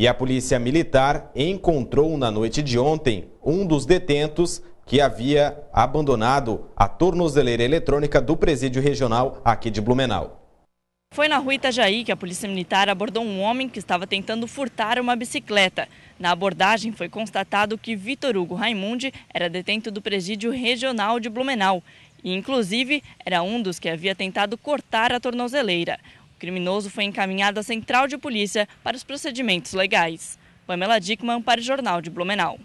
E a polícia militar encontrou na noite de ontem um dos detentos que havia abandonado a tornozeleira eletrônica do presídio regional aqui de Blumenau. Foi na rua Itajaí que a polícia militar abordou um homem que estava tentando furtar uma bicicleta. Na abordagem foi constatado que Vitor Hugo Raimundi era detento do presídio regional de Blumenau e, inclusive, era um dos que havia tentado cortar a tornozeleira criminoso foi encaminhado à Central de Polícia para os procedimentos legais. Pamela Dickman para o Jornal de Blumenau.